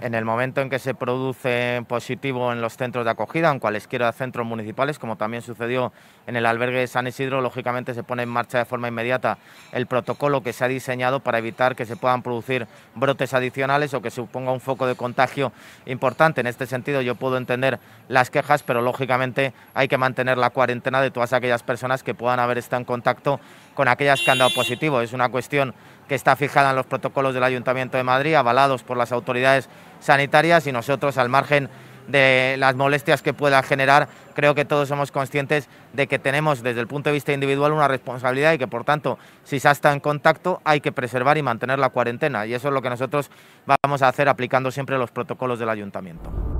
En el momento en que se produce positivo en los centros de acogida, en cualesquiera centros municipales, como también sucedió en el albergue de San Isidro, lógicamente se pone en marcha de forma inmediata el protocolo que se ha diseñado para evitar que se puedan producir brotes adicionales o que suponga un foco de contagio importante. En este sentido, yo puedo entender las quejas, pero lógicamente hay que mantener la cuarentena de todas aquellas personas que puedan haber estado en contacto con aquellas que han dado positivo. Es una cuestión que está fijada en los protocolos del Ayuntamiento de Madrid, avalados por las autoridades sanitarias y nosotros al margen de las molestias que pueda generar, creo que todos somos conscientes de que tenemos desde el punto de vista individual una responsabilidad y que por tanto, si se está en contacto, hay que preservar y mantener la cuarentena. Y eso es lo que nosotros vamos a hacer aplicando siempre los protocolos del ayuntamiento.